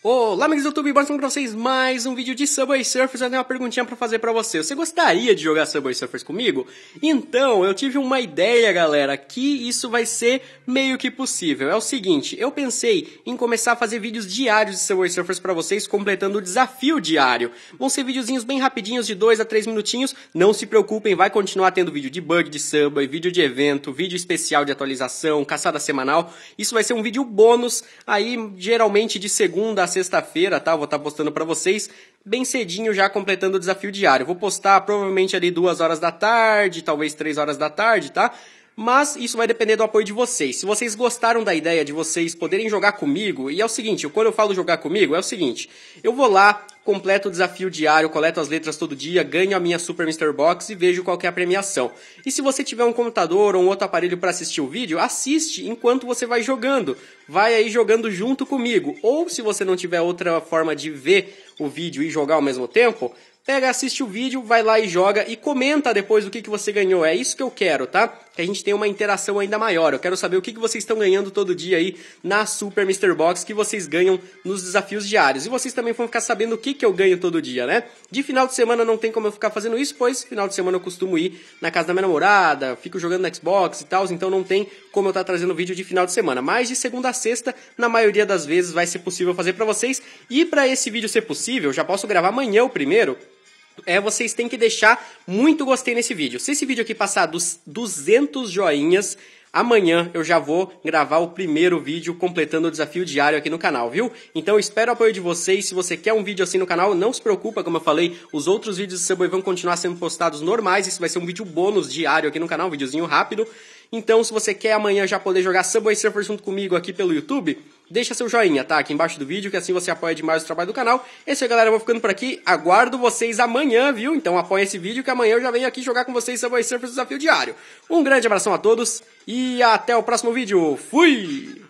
Olá, amigos do YouTube, bora pra vocês mais um vídeo de Subway Surfers. Eu tenho uma perguntinha pra fazer pra você. Você gostaria de jogar Subway Surfers comigo? Então, eu tive uma ideia, galera, que isso vai ser meio que possível. É o seguinte, eu pensei em começar a fazer vídeos diários de Subway Surfers pra vocês, completando o desafio diário. Vão ser videozinhos bem rapidinhos, de 2 a 3 minutinhos. Não se preocupem, vai continuar tendo vídeo de bug de Subway, vídeo de evento, vídeo especial de atualização, caçada semanal. Isso vai ser um vídeo bônus, aí geralmente de segunda a sexta-feira, tá? Vou estar tá postando para vocês bem cedinho já completando o desafio diário. Vou postar provavelmente ali duas horas da tarde, talvez três horas da tarde, tá? Mas isso vai depender do apoio de vocês. Se vocês gostaram da ideia de vocês poderem jogar comigo, e é o seguinte, quando eu falo jogar comigo, é o seguinte, eu vou lá, completo o desafio diário, coleto as letras todo dia, ganho a minha Super Mr. Box e vejo qualquer é premiação. E se você tiver um computador ou um outro aparelho para assistir o vídeo, assiste enquanto você vai jogando. Vai aí jogando junto comigo. Ou se você não tiver outra forma de ver o vídeo e jogar ao mesmo tempo, pega, assiste o vídeo, vai lá e joga e comenta depois o que, que você ganhou. É isso que eu quero, tá? que a gente tenha uma interação ainda maior. Eu quero saber o que, que vocês estão ganhando todo dia aí na Super Mr. Box, que vocês ganham nos desafios diários. E vocês também vão ficar sabendo o que, que eu ganho todo dia, né? De final de semana não tem como eu ficar fazendo isso, pois final de semana eu costumo ir na casa da minha namorada, fico jogando no Xbox e tal, então não tem como eu estar tá trazendo vídeo de final de semana. Mas de segunda a sexta, na maioria das vezes, vai ser possível fazer para vocês. E para esse vídeo ser possível, eu já posso gravar amanhã o primeiro é vocês têm que deixar muito gostei nesse vídeo. Se esse vídeo aqui passar dos 200 joinhas, amanhã eu já vou gravar o primeiro vídeo completando o desafio diário aqui no canal, viu? Então eu espero o apoio de vocês. Se você quer um vídeo assim no canal, não se preocupa, como eu falei, os outros vídeos do Subway vão continuar sendo postados normais. Isso vai ser um vídeo bônus diário aqui no canal, um videozinho rápido. Então, se você quer amanhã já poder jogar Subway Surfers junto comigo aqui pelo YouTube, deixa seu joinha, tá? Aqui embaixo do vídeo, que assim você apoia demais o trabalho do canal. Esse é aí, galera, eu vou ficando por aqui. Aguardo vocês amanhã, viu? Então apoia esse vídeo, que amanhã eu já venho aqui jogar com vocês Subway Surfers Desafio Diário. Um grande abração a todos e até o próximo vídeo. Fui!